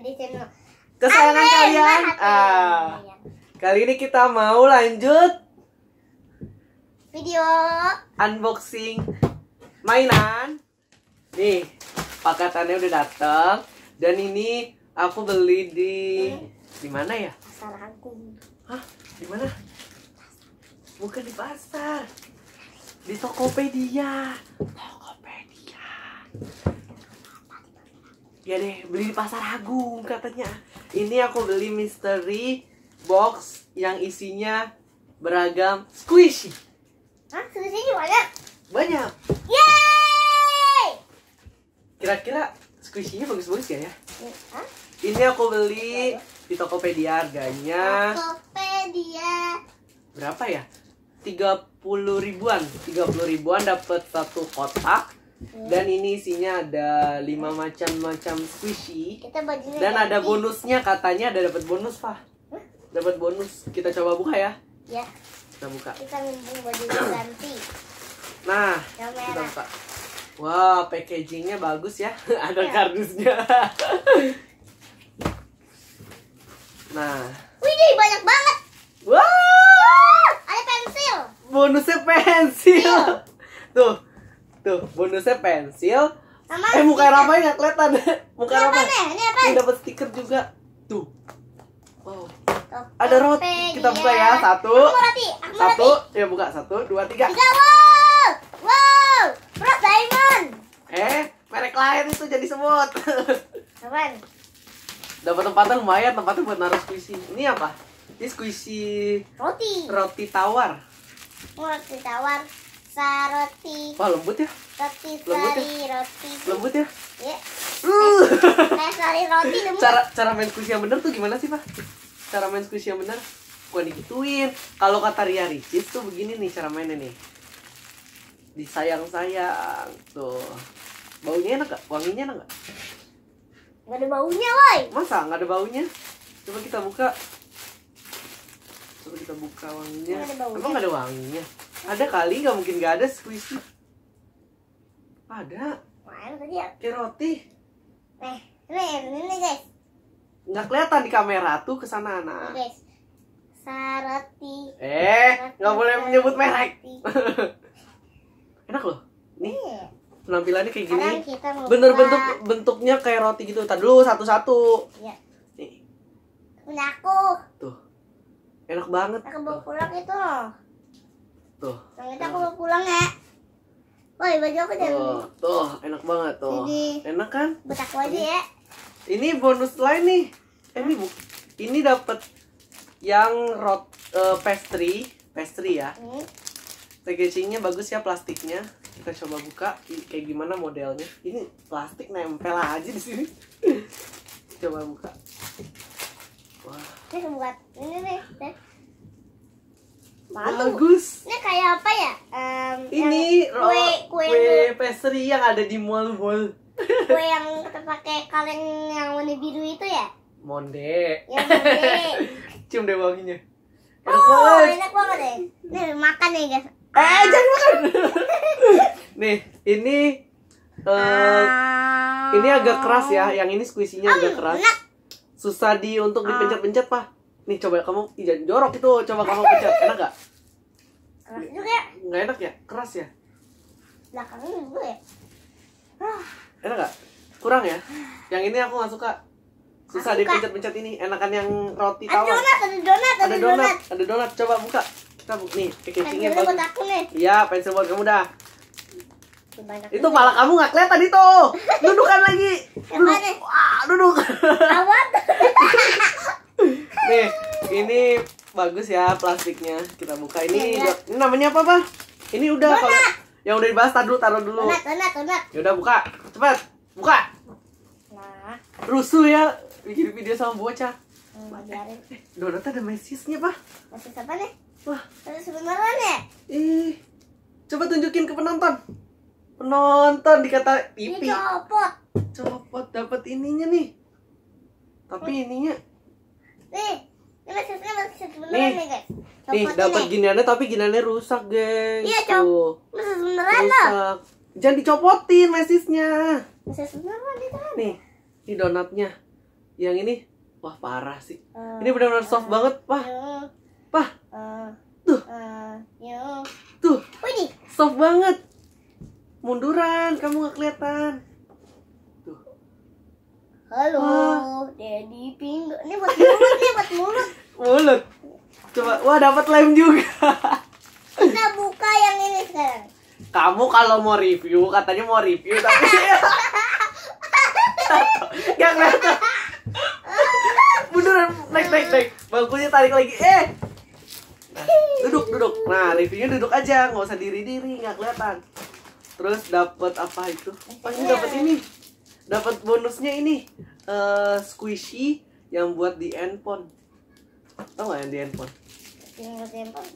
di channel kesayangan Amin. kalian. Ah. Kali ini kita mau lanjut video unboxing mainan. Nih, paketannya udah datang dan ini aku beli di di mana ya? Pasar Agung. Hah? Di mana? Bukan di pasar. Di Tokopedia. Tokopedia ya deh beli di pasar agung katanya ini aku beli mystery box yang isinya beragam squishy Hah? Squishy banyak? Banyak Yeay! Kira-kira squishy-nya bagus-bagus gak ya? Hah? Ini aku beli di Tokopedia harganya Tokopedia Berapa ya? 30 ribuan 30 ribuan dapat satu kotak dan ini isinya ada lima macam-macam squishy dan ada bonusnya katanya ada dapat bonus pak dapat bonus kita coba buka ya ya kita buka kita minjem ganti nah kita buka Wow, packagingnya bagus ya. Ada ya. kardusnya. nah. Wih, banyak banget. Wow. Ada pensil. Bonusnya pensil. Iya. Tuh, Tuh, bonusnya pensil. Sama eh, muka Rafa nggak kelihatan. muka Rafa. Ini apa? Ini apa? dapat stiker juga. Tuh. Wow. Ada roti. Kita buka ya. ya. Satu. roti. satu. Roti. Ya buka. Satu, dua, tiga. Tiga. Wow. Wow. Rot diamond. Eh, merek lain itu jadi semut. Cuman. Dapat tempatnya lumayan. Tempatnya buat naruh squishy. Ini apa? Ini squishy. Roti. Roti tawar. Roti tawar saroti, roti wah lembut ya lembut ya? lembut ya ya uh. ya, sari roti ya. Iya. Uh. Eh, lembut. cara cara main kuis yang benar tuh gimana sih pak cara main kuis yang benar kau digituin kalau kata Ria Ricis tuh begini nih cara mainnya nih disayang-sayang tuh baunya enak gak? wanginya enak gak? gak ada baunya woi masa gak ada baunya? coba kita buka coba kita buka wanginya gak emang gak ada wanginya? Ada kali nggak mungkin nggak ada squishy. Ada. ya? Kayak roti. Nah, ini ini guys. Nggak kelihatan di kamera tuh kesana anak. Guys. Saroti. Eh, nggak boleh menyebut merek. Enak loh. Nih. Iya. Penampilannya kayak gini. Bener bentuk bentuknya kayak roti gitu. Tadi dulu satu-satu. Iya. Nih. Punya aku. Tuh. Enak banget. Aku bawa pulang itu loh. Tuh. Nanti aku mau pulang ya. Woi, baju aku jadi Tuh, enak banget tuh. Jadi, enak kan? Buat aku aja ya. Ini bonus lain nih. Eh, ini bu ini dapat yang rot uh, pastry, pastry ya. Packagingnya bagus ya plastiknya. Kita coba buka kayak gimana modelnya. Ini plastik nempel aja di sini. coba buka. Wah. Ini buat ini nih patung. Bagus. Ini kayak apa ya? Um, ini kue, kue kue pastry yang ada di mall-mall. Kue yang pakai kaleng yang warna biru itu ya? Monde. monde. Cium deh wanginya. Oh, enak banget deh. Ya. Nih, makan nih, guys. Eh, ah. jangan makan. nih, ini uh, ah. ini agak keras ya. Yang ini squishy-nya oh, agak keras. Enak. Susah di untuk dipencet-pencet, Pak nih coba kamu ijan jorok itu coba kamu pencet enak gak enak juga ya nggak enak ya keras ya kamu juga ya ah. enak gak kurang ya yang ini aku nggak suka susah dipencet-pencet ini enakan yang roti tawar ada donat ada donat ada, ada donat. donat ada donat coba buka kita buka nih packagingnya pensil buat aku nih iya pensil buat kamu dah Banyak itu ya. malah kamu nggak kelihatan itu dudukan lagi duduk wah duduk awat Nih, ini bagus ya plastiknya. Kita buka ini. Ya, ya. Ini namanya apa, Pak? Ini udah kalau yang udah dibahas taruh dulu, taruh dulu. Donat, donat, donat. Ya udah buka. Cepat, buka. Nah. Rusuh ya bikin video sama bocah. Hmm, eh, eh, Donat ada mesisnya, Pak. Mesis apa nih? Wah. ada sebenarnya Ih. Coba tunjukin ke penonton. Penonton dikata pipi. Ini copot. Copot dapat ininya nih. Tapi ininya Nih, nih, dapat giniannya tapi giniannya rusak, guys. Iya, copot. Maksud beneran rusak. loh. Jangan dicopotin mesisnya. Mesis beneran itu ya. kan. Nih, ini donatnya. Yang ini, wah parah sih. Uh, ini benar-benar soft uh, banget, pah. Uh, Pah. Uh, tuh. Uh, yuk. tuh. Wih, soft banget. Munduran, kamu nggak kelihatan. Halo, Daddy Ini buat mulut, ini buat mulut. Mulut. Coba, wah dapat lem juga. Kita buka yang ini sekarang. Kamu kalau mau review, katanya mau review tapi yang kelihatan. Beneran naik naik naik. Bangkunya tarik lagi. Eh. duduk duduk. Nah, reviewnya duduk aja, nggak usah diri-diri, nggak kelihatan. Terus dapat apa itu? Pasti dapat ini dapat bonusnya ini uh, squishy yang buat di handphone tau gak yang di handphone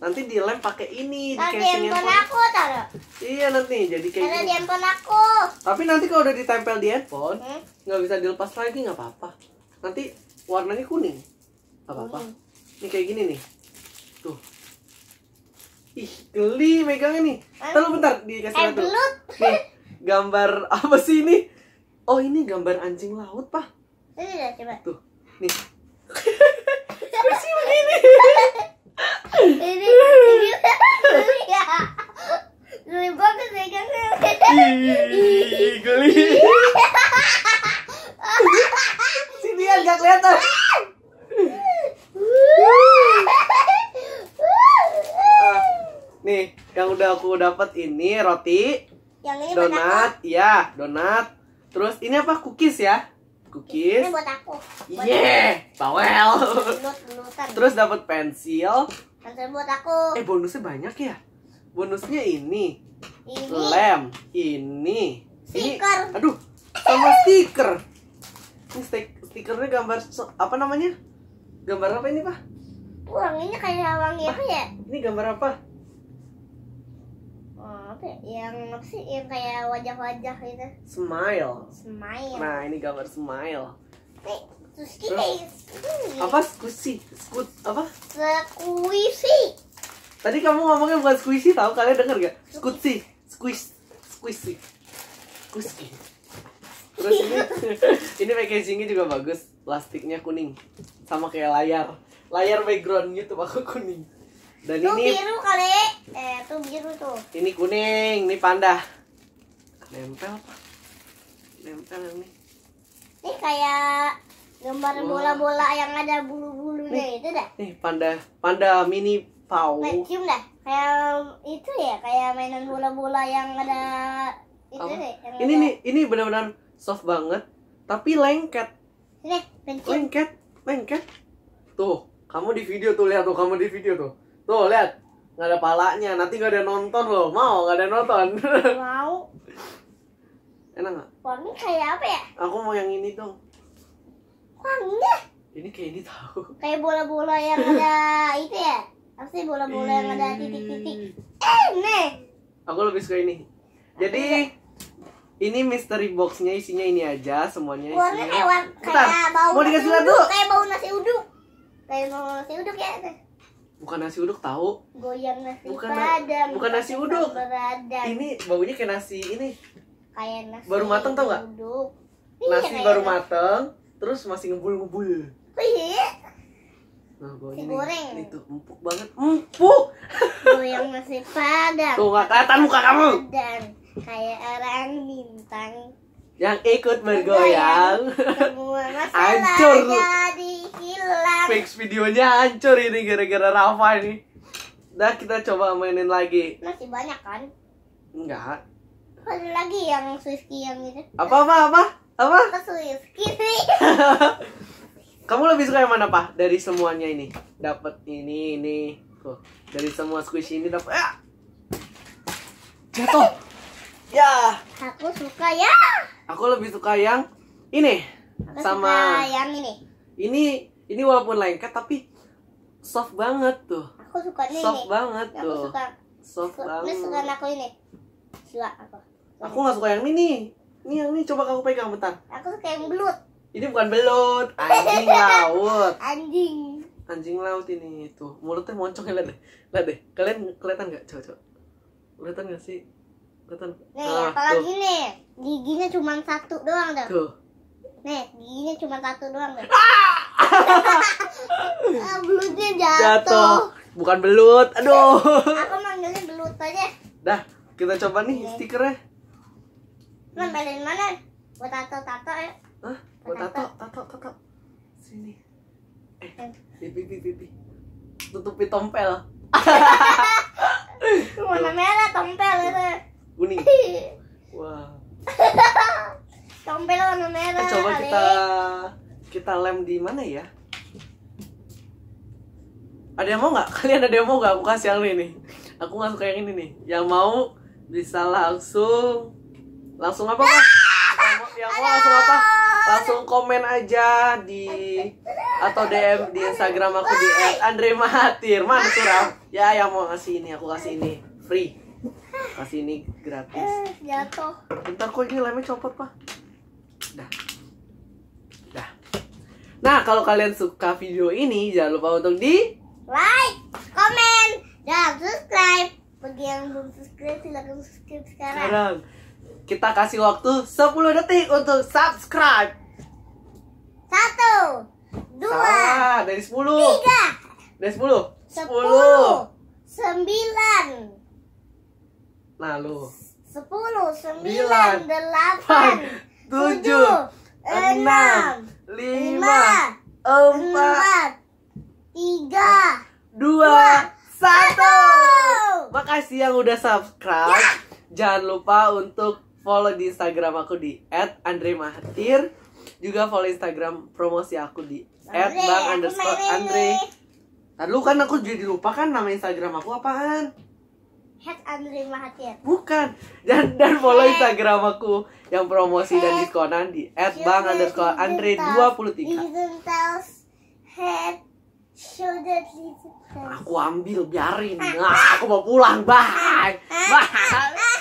nanti di lem pakai ini nanti di handphone, handphone aku taruh iya nanti jadi kayak gitu. di handphone aku tapi nanti kalau udah ditempel di handphone hmm? nggak hmm? bisa dilepas lagi nggak apa-apa nanti warnanya kuning nggak apa-apa hmm. ini kayak gini nih tuh ih geli megang ini. taruh bentar dikasih eh, lihat dulu gambar apa sih ini Oh ini gambar anjing laut, Pak. Ini coba. Tuh, nih. Kursi begini. ini, ini, ini, ya. Geli banget ya kan? Ih, geli. Sini ya, gak kelihatan. Ah, nih, yang udah aku dapat ini roti, yang ini donat, Ya, donat, Terus ini apa? Cookies ya? Cookies. Ini buat aku. Iya, yeah, bawel. Terus dapat pensil. Pensil buat aku. Eh bonusnya banyak ya? Bonusnya ini. Ini. Lem. Ini. Stiker. Ini. Aduh, sama stiker. Ini stik stikernya gambar apa namanya? Gambar apa ini, Pak? Uang ini kayak wangi apa ya? Ini gambar apa? apa ya? Yang apa sih? Yang kayak wajah-wajah gitu. Smile. Smile. Nah, ini gambar smile. Nih, suski guys. apa squishy? Squid apa? Squishy. Tadi kamu ngomongnya bukan squishy, tahu kalian denger gak? Squishy, squish, squishy, squishy. Terus ini, ini packagingnya juga bagus, plastiknya kuning, sama kayak layar, layar background YouTube aku kuning. Dan tuh ini biru kali. Eh, tuh biru tuh. Ini kuning, ini panda. Nempel apa? Nempel ini. Ini kayak gambar bola-bola yang ada bulu-bulunya itu dah. Nih, panda panda mini pau. Cium dah. Kayak itu ya, kayak mainan bola-bola yang ada itu apa? deh. Yang ini ada. nih, ini benar-benar soft banget, tapi lengket. Nih, Lengket, lengket. Tuh, kamu di video tuh lihat tuh kamu di video tuh. Tuh lihat, nggak ada palanya. Nanti nggak ada nonton loh. Mau nggak ada nonton? Mau. Enak nggak? Wangi kayak apa ya? Aku mau yang ini dong. Wanginya? Ini kayak ini tahu. Kayak bola-bola yang ada itu ya? Apa sih bola-bola yang ada hmm. titik-titik? Eh, nih. Aku lebih suka ini. Jadi ini mystery boxnya isinya ini aja semuanya isinya. Warna kayak, kayak bau mau dikasih lihat dulu. Kayak bau nasi uduk. Kayak bau nasi uduk ya bukan nasi uduk tahu goyang nasi bukan padang bukan nasi uduk ini baunya kayak nasi ini kayak nasi baru mateng tau nggak iya, nasi baru mateng terus masih ngebul ngebul oh, iya nah baunya si goreng ini, itu empuk banget empuk goyang nasi padang tuh nggak kelihatan muka kamu dan kayak orang bintang yang ikut bergoyang hancur fix videonya hancur ini gara-gara Rafa ini dah kita coba mainin lagi masih banyak kan enggak ada lagi yang Swiski yang itu apa apa apa apa Swiski kamu lebih suka yang mana pak dari semuanya ini dapat ini ini tuh dari semua squishy ini dapat ah! jatuh Ya. Aku suka ya. Aku lebih suka yang ini aku sama suka yang ini. Ini ini walaupun lengket tapi soft banget tuh. Aku suka ini. Soft banget aku tuh. suka. Soft suka, banget. Ini suka aku ini. Suka aku. Aku nggak suka yang ini. Ini yang ini coba kamu pegang bentar. Aku suka yang belut. Ini bukan belut, anjing laut. Anjing. Anjing laut ini tuh mulutnya moncong ya, lihat deh, lihat deh. Kalian kelihatan nggak coba coba? Kelihatan nggak sih? Kelihatan. Nih, ah, apalagi nih. Giginya cuma satu doang dong. Tuh. Nih, giginya cuma satu doang tuh. Ah! ah! Belutnya jatuh. Jatuh. Bukan belut. Aduh. Eh, aku manggilnya belut aja. Dah, kita coba nih Oke. stikernya. Nempelin mana? Buat tato-tato ya. Hah? Buat tato, tato, tato. Sini. Eh, pipi, pipi, pipi. Tutupi tompel. Warna merah tompel itu kuning wah tompel warna merah eh, coba kita kita lem di mana ya ada yang mau nggak kalian ada yang mau nggak aku kasih yang ini nih aku nggak suka yang ini nih yang mau bisa langsung langsung apa mas yang mau, langsung apa langsung komen aja di atau DM di Instagram aku di Mahathir. mana tuh ya yang mau kasih ini aku kasih ini free kasih ini gratis eh, jatuh bentar kok ini lemnya copot pak dah dah nah kalau kalian suka video ini jangan lupa untuk di like komen, dan subscribe bagi yang belum subscribe silahkan subscribe sekarang, sekarang kita kasih waktu 10 detik untuk subscribe satu dua Salah, dari 10 tiga dari 10 10 9 lalu sepuluh sembilan delapan tujuh enam lima empat tiga dua satu makasih yang udah subscribe ya. jangan lupa untuk follow di instagram aku di @andremahatir juga follow instagram promosi aku di @bang_andre Andre. Tadi kan aku jadi lupa kan nama instagram aku apaan Head Andre Mahathir. Ya. Bukan. Dan dan follow Instagram aku yang promosi head dan diskonan di @bang_andre23. Head tiga. Aku ambil biarin. Ah, aku mau pulang. Bye. Ah, ah, Bye. Ah,